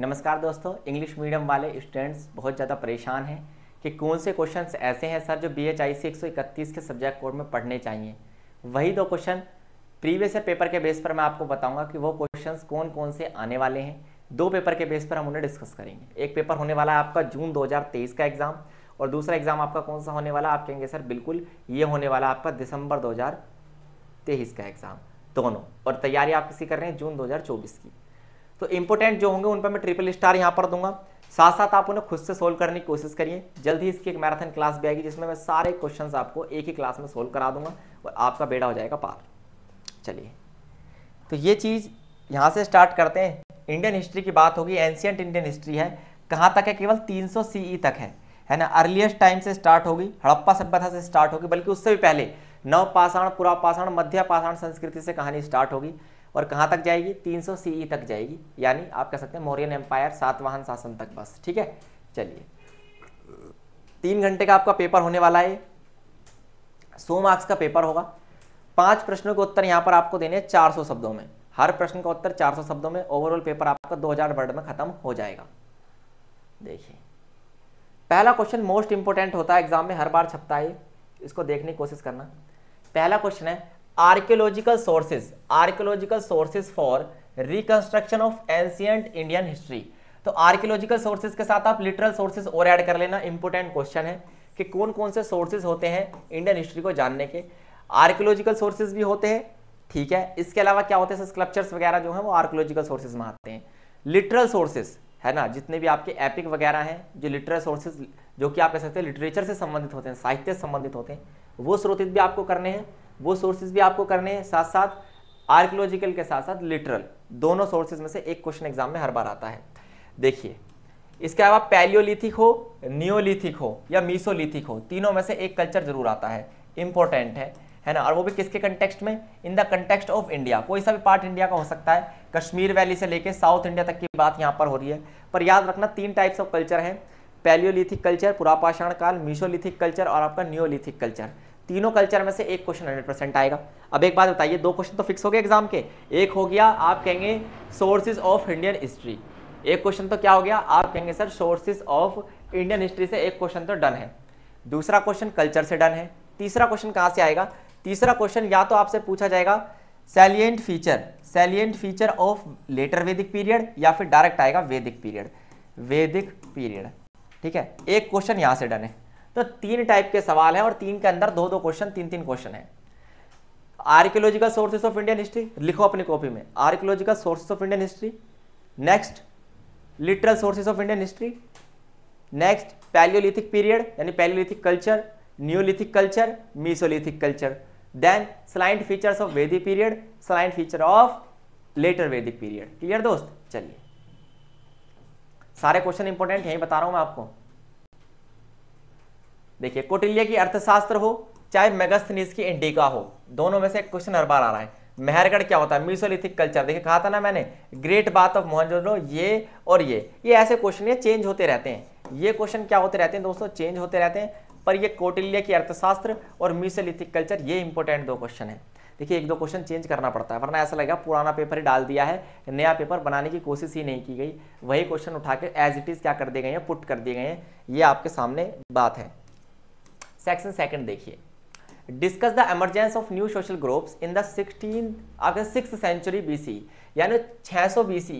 नमस्कार दोस्तों English medium वाले स्टूडेंट्स बहुत ज़्यादा परेशान हैं कि कौन से क्वेश्चंस ऐसे हैं सर जो बी एच आई सी एक सौ इकतीस के सब्जेक्ट कोड में पढ़ने चाहिए वही दो क्वेश्चन प्रीवियस पेपर के बेस पर मैं आपको बताऊंगा कि वो क्वेश्चंस कौन कौन से आने वाले हैं दो पेपर के बेस पर हम उन्हें डिस्कस करेंगे एक पेपर होने वाला है आपका जून तेईस का एग्ज़ाम और दूसरा एग्ज़ाम आपका कौन सा होने वाला आप कहेंगे सर बिल्कुल ये होने वाला आपका दिसंबर तेईस का एग्ज़ाम दोनों और तैयारी आप किसी कर रहे हैं जून चौबीस की तो इंपोर्टेंट जो होंगे उन पर मैं ट्रिपल स्टार यहाँ पर दूंगा साथ साथ आप उन्हें खुद से सोल्व करने की कोशिश करिए जल्द ही इसकी एक मैराथन क्लास भी आएगी जिसमें मैं सारे क्वेश्चंस आपको एक ही क्लास में सोल्व करा दूंगा और आपका बेड़ा हो जाएगा पार चलिए तो ये चीज़ यहाँ से स्टार्ट करते हैं इंडियन हिस्ट्री की बात होगी एंशियंट इंडियन हिस्ट्री है कहाँ तक है केवल 300 सौ सीई e तक है है ना अर्लीस्ट टाइम से स्टार्ट होगी हड़प्पा सभ्यता से स्टार्ट होगी बल्कि उससे भी पहले नव पाषाण पुरापाषाण मध्य पाषाण संस्कृति से कहानी स्टार्ट होगी और कहाँ तक जाएगी 300 सीई e तक जाएगी यानी आप कह सकते हैं मौर्यन एम्पायर सातवाहन शासन तक बस ठीक है चलिए तीन घंटे का आपका पेपर होने वाला है सो मार्क्स का पेपर होगा पांच प्रश्नों के उत्तर यहाँ पर आपको देने चार सौ शब्दों में हर प्रश्न का उत्तर 400 शब्दों में ओवरऑल पेपर आपका 2000 वर्ड में खत्म हो जाएगा देखिए पहला क्वेश्चन मोस्ट इंपॉर्टेंट होता है एग्जाम में हर बार छपता है इसको देखने की कोशिश करना पहला क्वेश्चन है archaeological sources archaeological sources for reconstruction of ancient Indian history तो आर्कियोलॉजिकल सोर्सेज के साथ आप लिटरल सोर्सेज और ऐड कर लेना इंपॉर्टेंट क्वेश्चन है कि कौन कौन से सोर्सेज होते हैं इंडियन हिस्ट्री को जानने के आर्कियोलॉजिकल सोर्सेज भी होते हैं ठीक है इसके अलावा क्या होते हैं स्कल्पचर्स वगैरह जो हैं वो आर्कोलॉजिकल सोर्सेज में आते हैं लिटरल सोर्सेज है ना जितने भी आपके एपिक वगैरह हैं जो लिटरल सोर्सेज जो कि आप कह सकते हैं लिटरेचर से संबंधित होते हैं साहित्य से संबंधित होते हैं वो स्रोतित भी आपको करने हैं वो सोर्सेज भी आपको करने हैं साथ साथ आर्कोलॉजिकल के साथ साथ लिटरल दोनों सोर्सेज में से एक क्वेश्चन एग्जाम में हर बार आता है देखिए इसके अलावा पैलियोलिथिक हो नियोलिथिक हो या मीसोलिथिक हो तीनों में से एक कल्चर जरूर आता है इंपॉर्टेंट है है ना और वो भी किसके कंटेक्स्ट में in the context of India कोई सा भी पार्ट इंडिया का हो सकता है कश्मीर वैली से लेके साउथ इंडिया तक की बात यहाँ पर हो रही है पर याद रखना तीन टाइप्स ऑफ कल्चर हैं पैलियोलिथिक कल्चर पुरापाषाण काल मीसोलिथिक कल्चर और आपका न्योलिथिक कल्चर तीनों कल्चर में से एक क्वेश्चन हंड्रेड परसेंट आएगा अब एक बात बताइए दो क्वेश्चन तो फिक्स हो गए एग्जाम के एक हो गया आप कहेंगे सोर्सेज ऑफ इंडियन हिस्ट्री एक क्वेश्चन तो क्या हो गया आप कहेंगे sir sources of Indian history से एक क्वेश्चन तो डन है दूसरा क्वेश्चन कल्चर से डन है तीसरा क्वेश्चन कहाँ से आएगा तीसरा क्वेश्चन या तो आपसे पूछा जाएगा salient feature salient feature of later Vedic period या फिर डायरेक्ट आएगा वैदिक पीरियड वैदिक पीरियड ठीक है एक क्वेश्चन यहाँ से डन है तो तीन टाइप के सवाल हैं और तीन के अंदर दो दो क्वेश्चन तीन तीन क्वेश्चन है archaeological sources of Indian history लिखो अपनी कॉपी में archaeological sources of Indian history next literal sources of Indian history next palaeolithic period यानी palaeolithic culture neolithic culture mesolithic culture then salient features of Vedic period salient feature of later Vedic period clear दोस्त चलिए सारे question important यही बता रहा हूं मैं आपको देखिए कोटिल्य की अर्थशास्त्र हो चाहे मेगस्थनीस की इंडिका हो दोनों में से क्वेश्चन हर बार आ रहा है मेहरगढ़ क्या होता है मिसोलिथिक कल्चर देखिए कहा था ना मैंने ग्रेट बात ऑफ मोहनजोदड़ो ये और ये ये ऐसे क्वेश्चन ये चेंज होते रहते हैं ये क्वेश्चन क्या होते रहते हैं दोस्तों चेंज होते रहते हैं पर ये कौटिल्य की अर्थशास्त्र और मिसोलिथिक कल्चर ये इंपॉर्टेंट दो क्वेश्चन है देखिए एक दो क्वेश्चन चेंज करना पड़ता है वरना ऐसा लगेगा पुराना पेपर ही डाल दिया है नया पेपर बनाने की कोशिश ही नहीं की गई वही क्वेश्चन उठा के एज इट इज़ क्या कर दिए गए हैं पुट कर दिए गए हैं ये आपके सामने बात है सेक्शन सेकंड देखिए discuss the emergence of new social groups in sixteen sixteen six century B C यानी छः सौ B C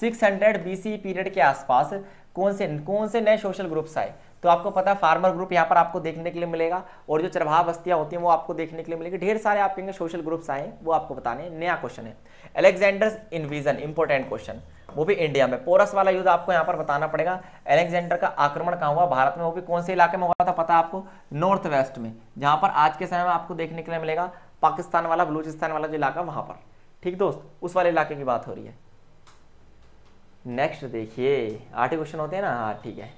six hundred B C period के आसपास कौन से कौन से नए सोशल ग्रुप्स आए तो आपको पता है फार्मर ग्रुप यहाँ पर आपको देखने के लिए मिलेगा और जो चरभा बस्तियाँ होती हैं वो आपको देखने के लिए मिलेगी ढेर सारे आपके सोशल ग्रुप्स आए वो आपको बताने नया क्वेश्चन है एलेक्जेंडर्स इन्विजन इंपॉर्टेंट क्वेश्चन वो भी इंडिया में पोरस वाला युद्ध आपको यहाँ पर बताना पड़ेगा एलेक्जेंडर का आक्रमण कहाँ हुआ भारत में वो भी कौन से इलाके में हुआ था पता आपको नॉर्थ वेस्ट में जहाँ पर आज के समय में आपको देखने के लिए मिलेगा पाकिस्तान वाला बलूचिस्तान वाला जो इलाका वहाँ पर ठीक दोस्त उस वाले इलाके की बात हो रही है नेक्स्ट देखिए आठ क्वेश्चन होते हैं ना हाँ ठीक है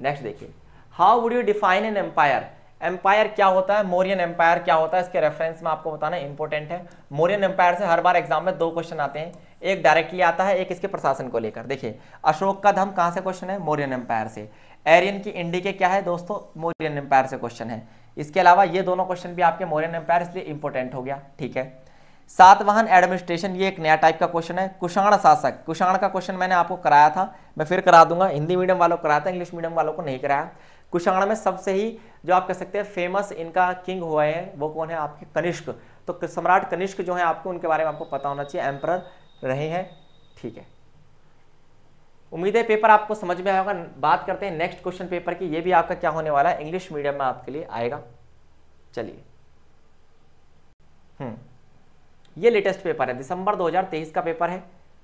नेक्स्ट देखिए how would you define an empire empire क्या होता है मोरियन एम्पायर क्या होता है इसके रेफरेंस में आपको बताना इंपॉर्टेंट है मोरियन एम्पायर से हर बार एग्जाम में दो क्वेश्चन आते हैं एक डायरेक्टली आता है एक इसके प्रशासन को लेकर देखिए अशोक का धम कहाँ से क्वेश्चन है मौर्यन एम्पायर से एरियन की इंडी के क्या है दोस्तों मौर्यन एम्पायर से क्वेश्चन है इसके अलावा ये दोनों क्वेश्चन भी आपके मौर्यन एम्पायर इसलिए इंपॉर्टेंट हो गया ठीक है सातवाहन एडमिनिस्ट्रेशन ये एक नया टाइप का क्वेश्चन है कुषाण शासक कुषाण का क्वेश्चन मैंने आपको कराया था मैं फिर करा दूंगा हिंदी मीडियम वालों को कराया था इंग्लिश मीडियम वालों को नहीं कराया कुषाण में सबसे ही जो आप कह सकते हैं फेमस इनका किंग हुआ है वो कौन है आपके कनिष्क तो सम्राट कनिष्क जो है आपको उनके बारे में आपको पता होना चाहिए एम्पर रहे हैं ठीक है उम्मीद है पेपर आपको समझ में आएगा बात करते हैं नेक्स्ट क्वेश्चन पेपर की ये भी आपका क्या होने वाला है इंग्लिश मीडियम में आपके लिए आएगा चलिए हम्म ये लेटेस्ट पेपर है दिसंबर 2023 का पेपर है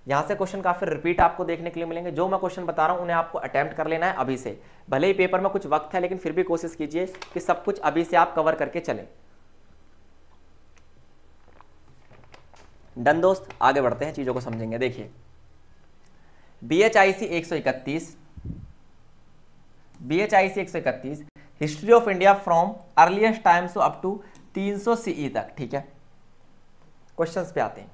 यहाँ से क्वेश्चन काफी रिपीट आपको देखने के लिए मिलेंगे जो मैं क्वेश्चन बता रहा हूँ उन्हें आपको अटैम्प्ट कर लेना है अभी से भले ही पेपर में कुछ वक्त है लेकिन फिर भी कोशिश कीजिए कि सब कुछ अभी से आप कवर करके चलें डन दोस्त आगे बढ़ते हैं चीज़ों को समझेंगे देखिए बी एच आई सी एक सौ इकतीस बी एच आई सी एक सौ इकतीस history of India from earliest times up to तीन सौ सीई e तक ठीक है क्वेश्चन पे आते हैं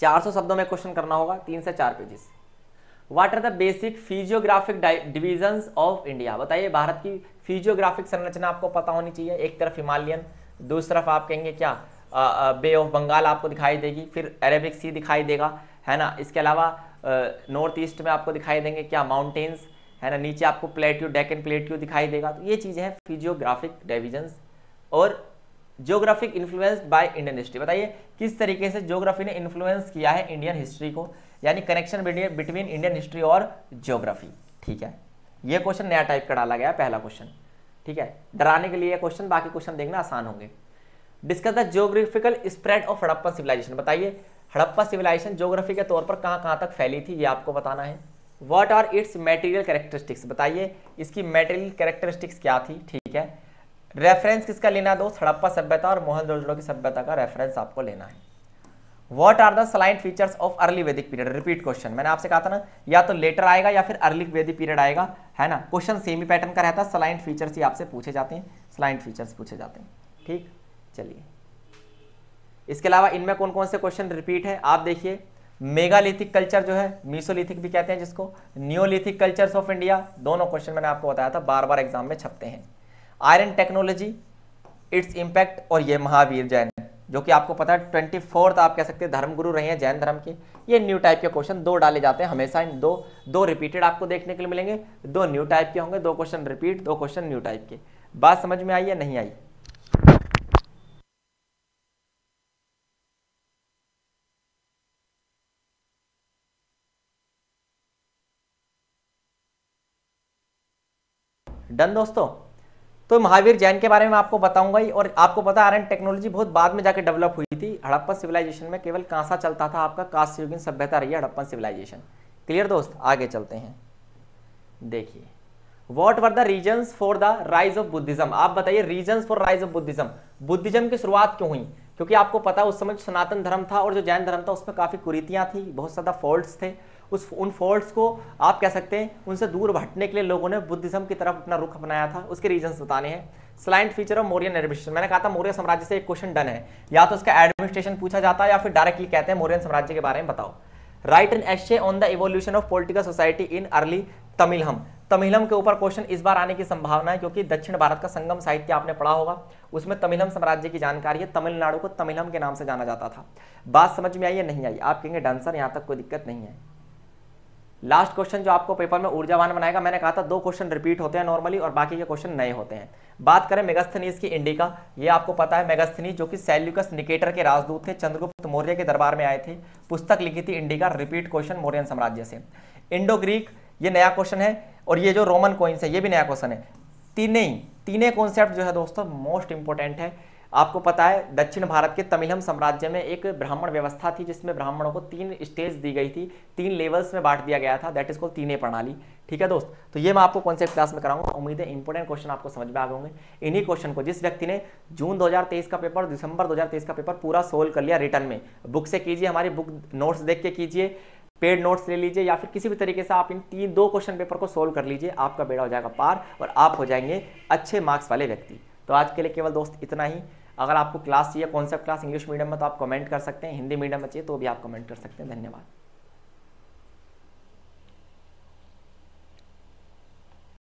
चार सौ शब्दों में क्वेश्चन करना होगा तीन से चार pages what are the basic physiographic division of India बताइए भारत की फिजियोग्राफिक संरचना आपको पता होनी चाहिए एक तरफ हिमालयन दूसरी तरफ आप कहेंगे क्या बे ऑफ बंगाल आपको दिखाई देगी फिर अरेबिक सी दिखाई देगा है ना इसके अलावा नॉर्थ ईस्ट में आपको दिखाई देंगे क्या माउंटेन्स है ना नीचे आपको प्लेट्यू एंड प्लेट्यू दिखाई देगा तो ये चीज़ें हैं फिजियोग्राफिक डिविजन्स और geographic influenced by Indian history बताइए किस तरीके से जोग्राफी ने इन्फ्लुएंस किया है इंडियन हिस्ट्री को यानी कनेक्शन बिटवीन इंडियन हिस्ट्री और जोग्राफी ठीक है ये क्वेश्चन नया टाइप का डाला गया पहला क्वेश्चन ठीक है डराने के लिए क्वेश्चन बाकी क्वेश्चन देखना आसान होंगे discuss the geographical spread of Harappa civilization बताइए हड़प्पा सिविलाइजेशन जोग्राफी के तौर पर कहाँ कहाँ तक फैली थी ये आपको बताना है what are its material characteristics बताइए इसकी मेटेरियल कैरेक्टरिस्टिक्स क्या थी ठीक है रेफरेंस किसका लेना दोस्त हड़प्पा सभ्यता और मोहनजोदड़ो की सभ्यता का रेफरेंस आपको लेना है what are the salient features of early Vedic period repeat question मैंने आपसे कहा था ना या तो लेटर आएगा या फिर अर्ली वैदिक पीरियड आएगा है ना क्वेश्चन सेमी पैटर्न का रहता है सलाइन फीचर्स ही आपसे पूछे जाते हैं सलाइन फीचर्स पूछे जाते हैं ठीक चलिए इसके अलावा इनमें कौन कौन से क्वेश्चन रिपीट है आप देखिए मेगालिथिक कल्चर जो है मीसोलिथिक भी कहते हैं जिसको न्योलिथिक कल्चर्स ऑफ इंडिया दोनों क्वेश्चन मैंने आपको बताया था बार बार एग्जाम में छपते हैं आयरन टेक्नोलॉजी इट्स इंपैक्ट और ये महावीर जैन जो कि आपको पता है ट्वेंटी फोर्थ आप कह सकते हैं धर्मगुरु रहे हैं जैन धर्म के ये न्यू टाइप के क्वेश्चन दो डाले जाते हैं हमेशा इन दो दो रिपीटेड आपको देखने के लिए मिलेंगे दो न्यू टाइप के होंगे दो क्वेश्चन रिपीट दो क्वेश्चन न्यू टाइप के बात समझ में आई या नहीं आई डन दोस्तों तो महावीर जैन के बारे में आपको बताऊंगा ही और आपको पता आयरन टेक्नोलॉजी बहुत बाद में जाकर डेवलप हुई थी हड़प्पा सिविलाइजेशन में केवल कांसा चलता था आपका कांस्य युगीन सभ्यता रही है हड़प्पन सिविलाइजेशन क्लियर दोस्त आगे चलते हैं देखिए what were the reason for the rise of Buddhism आप बताइए reason for rise of Buddhism Buddhism की शुरुआत क्यों हुई क्योंकि आपको पता उस समय सनातन धर्म था और जो जैन धर्म था उसमें काफ़ी कुरीतियां थी बहुत ज़्यादा फॉल्ट थे उस उन फॉल्ट्स को आप कह सकते हैं उनसे दूर हटने के लिए लोगों ने बुद्धिज्म की तरफ अपना रुख अपनाया था उसके रीजंस बताने हैं salient feature of Mauryan administration मैंने कहा था मौर्य साम्राज्य से एक क्वेश्चन डन है या तो उसका एडमिनिस्ट्रेशन पूछा जाता है या फिर डायरेक्टली कहते हैं मौर्यन साम्राज्य के बारे में बताओ write and essay on the evolution of political society in early Tamilakam Tamilakam के ऊपर क्वेश्चन इस बार आने की संभावना है क्योंकि दक्षिण भारत का संगम साहित्य आपने पढ़ा होगा उसमें तमिलम साम्राज्य की जानकारी है तमिलनाडु को तमिलम के नाम से जाना जाता था बात समझ में आई या नहीं आई आप कहेंगे डांसर यहाँ तक कोई दिक्कत नहीं है लास्ट क्वेश्चन जो आपको पेपर में ऊर्जावान बनाएगा मैंने कहा था दो क्वेश्चन रिपीट होते हैं नॉर्मली और बाकी के क्वेश्चन नए होते हैं बात करें मेगास्थनीज की इंडिका ये आपको पता है मेगास्थनीज जो कि सेल्यूकस निकेटर के राजदूत थे चंद्रगुप्त मौर्य के दरबार में आए थे पुस्तक लिखी थी इंडिका रिपीट क्वेश्चन मौर्यन साम्राज्य से इंडो ग्रीक ये नया क्वेश्चन है और ये जो रोमन कोइंस है ये भी नया क्वेश्चन है तीन ही तीन कॉन्सेप्ट जो है दोस्तों मोस्ट इंपॉर्टेंट है आपको पता है दक्षिण भारत के तमिलम साम्राज्य में एक ब्राह्मण व्यवस्था थी जिसमें ब्राह्मणों को तीन स्टेज दी गई थी तीन लेवल्स में बांट दिया गया था दैट इज कॉल तीन प्रणाली ठीक है दोस्त तो ये मैं आपको कॉन्सेप्ट क्लास में कराऊंगा उम्मीद है इंपॉर्टेंट क्वेश्चन आपको समझ में आ गए इन्हीं क्वेश्चन को जिस व्यक्ति ने जून 2023 का पेपर दिसंबर 2023 का पेपर पूरा सोल्व कर लिया रिटर्न में बुक से कीजिए हमारी बुक नोट्स देख के कीजिए पेड नोट्स ले लीजिए या फिर किसी भी तरीके से आप इन तीन दो क्वेश्चन पेपर को सोल्व कर लीजिए आपका बेड़ा हो जाएगा पार और आप हो जाएंगे अच्छे मार्क्स वाले व्यक्ति तो आज के लिए केवल दोस्त इतना ही अगर आपको क्लास चाहिए कौन सा क्लास इंग्लिश मीडियम में तो आप कमेंट कर सकते हैं हिंदी मीडियम में चाहिए तो भी आप कमेंट कर सकते हैं धन्यवाद